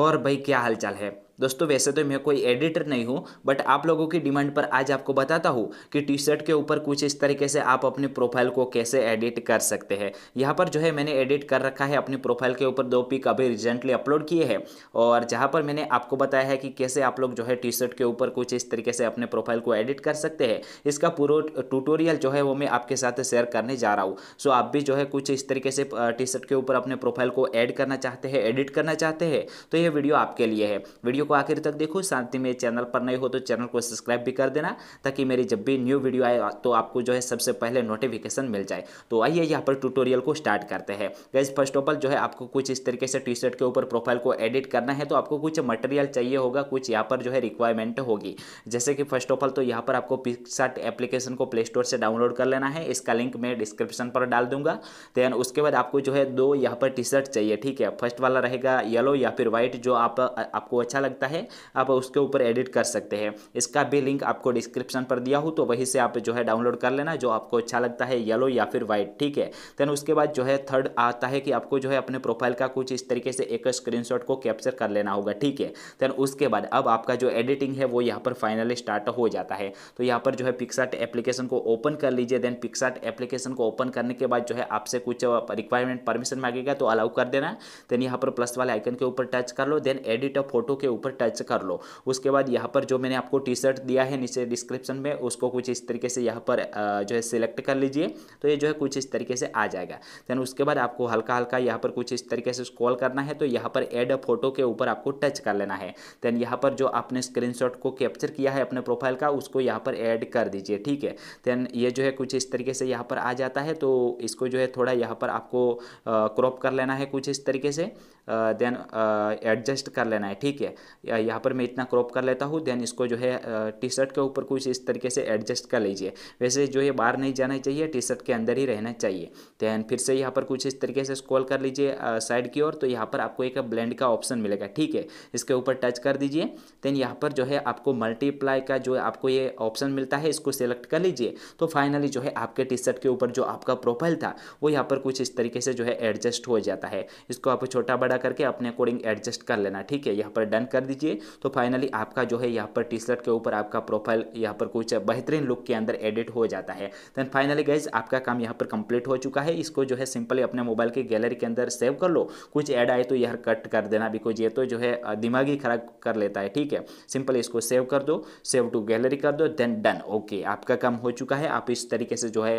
और भाई क्या हालचाल है दोस्तों वैसे तो मैं कोई एडिटर नहीं हूँ बट आप लोगों की डिमांड पर आज आपको बताता हूँ कि टी शर्ट के ऊपर कुछ इस तरीके से आप अपने प्रोफाइल को कैसे एडिट कर सकते हैं यहाँ पर जो है मैंने एडिट कर रखा है अपने प्रोफाइल के ऊपर दो पिक अभी रिजेंटली अपलोड किए हैं और जहाँ पर मैंने आपको बताया है कि कैसे आप लोग जो है टी शर्ट के ऊपर कुछ इस तरीके से अपने प्रोफाइल को एडिट कर सकते हैं इसका पूरा ट्यूटोरियल जो है वो मैं आपके साथ शेयर करने जा रहा हूँ सो आप भी जो है कुछ इस तरीके से टी शर्ट के ऊपर अपने प्रोफाइल को ऐड करना चाहते हैं एडिट करना चाहते हैं तो यह वीडियो आपके लिए है वीडियो को आखिर तक देखो साथ ही मेरे चैनल पर नए हो तो चैनल को सब्सक्राइब भी कर देना ताकि मेरी जब भी न्यू वीडियो आए तो आपको जो है सबसे पहले नोटिफिकेशन मिल जाए तो आइए यहाँ पर ट्यूटोरियल को स्टार्ट करते हैं गैस फर्स्ट ऑफ ऑल जो है आपको कुछ इस तरीके से टी शर्ट के ऊपर प्रोफाइल को एडिट करना है तो आपको कुछ मटेरियल चाहिए होगा कुछ यहाँ पर जो है रिक्वायरमेंट होगी जैसे कि फर्स्ट ऑफ ऑल तो यहाँ पर आपको पिकसार्ट एप्लीकेशन को प्ले स्टोर से डाउनलोड कर लेना है इसका लिंक मैं डिस्क्रिप्शन पर डाल दूंगा देन उसके बाद आपको जो है दो यहाँ पर टी शर्ट चाहिए ठीक है फर्स्ट वाला रहेगा येलो या फिर व्हाइट जो आप आपको अच्छा लगता सकता है आप उसके ऊपर एडिट कर सकते हैं इसका भी लिंक आपको डिस्क्रिप्शन पर दिया हूँ तो वहीं से आप जो है डाउनलोड कर लेना जो आपको अच्छा लगता है येलो या फिर व्हाइट ठीक है देन उसके बाद जो है थर्ड आता है कि आपको जो है अपने प्रोफाइल का कुछ इस तरीके से एक स्क्रीनशॉट को कैप्चर कर लेना होगा ठीक है देन उसके बाद अब आपका जो एडिटिंग है वो यहाँ पर फाइनली स्टार्ट हो जाता है तो यहाँ पर जो है पिक्सार्ट एप्लीकेशन को ओपन कर लीजिए देन पिक्सार्ट एप्लीकेशन को ओपन करने के बाद जो है आपसे कुछ रिक्वायरमेंट परमिशन मांगेगा तो अलाउ कर देना देन यहाँ पर प्लस वाले आइकन के ऊपर टच कर लो देन एडिट फोटो के ऊपर ऊपर टच कर लो उसके बाद यहाँ पर जो मैंने आपको टी शर्ट दिया है नीचे डिस्क्रिप्शन में उसको कुछ इस तरीके से यहाँ पर जो है सिलेक्ट कर लीजिए तो ये जो है कुछ इस तरीके से आ जाएगा देन उसके बाद आपको हल्का हल्का यहाँ पर कुछ इस तरीके से स्क्रॉल करना है तो यहाँ पर एड फोटो के ऊपर आपको टच कर लेना है देन यहाँ पर जो आपने स्क्रीन को कैप्चर किया है अपने प्रोफाइल का उसको यहाँ पर ऐड कर दीजिए ठीक है देन ये जो है कुछ इस तरीके से यहाँ पर आ जाता है तो इसको जो है थोड़ा यहाँ पर आपको क्रॉप कर लेना है कुछ इस तरीके से देन एडजस्ट कर लेना है ठीक है यहाँ पर मैं इतना क्रॉप कर लेता हूँ देन इसको जो है टी शर्ट के ऊपर कुछ इस तरीके से एडजस्ट कर लीजिए वैसे जो है बाहर नहीं जाना चाहिए टी शर्ट के अंदर ही रहना चाहिए देन फिर से यहाँ पर कुछ इस तरीके से स्कॉल कर लीजिए साइड की ओर तो यहाँ पर आपको एक ब्लेंड का ऑप्शन मिलेगा ठीक है इसके ऊपर टच कर दीजिए देन यहाँ पर जो है आपको मल्टीप्लाई का जो आपको ये ऑप्शन मिलता है इसको सेलेक्ट कर लीजिए तो फाइनली जो है आपके टी शर्ट के ऊपर जो आपका प्रोफाइल था वो यहाँ पर कुछ इस तरीके से जो है एडजस्ट हो जाता है इसको आप छोटा बड़ा करके अपने अकॉर्डिंग एडजस्ट कर लेना ठीक है यहाँ पर डन कर कर दीजिए तो फाइनली आपका जो है यहाँ पर टी शर्ट के ऊपर आपका प्रोफाइल यहाँ पर कुछ बेहतरीन लुक के अंदर एडिट हो जाता है देन फाइनली गाइज आपका काम यहाँ पर कंप्लीट हो चुका है इसको जो है सिंपली अपने मोबाइल के गैलरी के अंदर सेव कर लो कुछ ऐड आए तो यहाँ कट कर देना बिकॉज ये तो जो है दिमागी खराब कर लेता है ठीक है सिंपल इसको सेव कर दो सेव टू गैलरी कर दो देन डन ओके आपका काम हो चुका है आप इस तरीके से जो है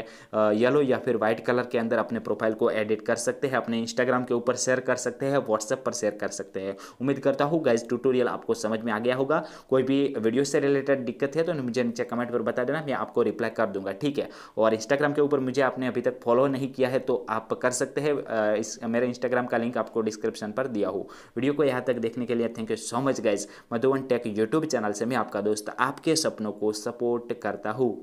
येलो या फिर व्हाइट कलर के अंदर अपने प्रोफाइल को एडिट कर सकते हैं अपने इंस्टाग्राम के ऊपर शेयर कर सकते हैं व्हाट्सएप पर शेयर कर सकते हैं उम्मीद करता हूँ गाइज टू ट्यूटोरियल आपको समझ में आ गया होगा कोई भी वीडियो से रिलेटेड दिक्कत है तो मुझे नीचे कमेंट पर बता देना मैं आपको रिप्लाई कर दूंगा ठीक है और इंस्टाग्राम के ऊपर मुझे आपने अभी तक फॉलो नहीं किया है तो आप कर सकते हैं इस मेरे इंस्टाग्राम का लिंक आपको डिस्क्रिप्शन पर दिया हो वीडियो को यहाँ तक देखने के लिए thank you so much guys Madhuvan tech YouTube channel से मैं आपका दोस्त आपके सपनों को सपोर्ट करता हूँ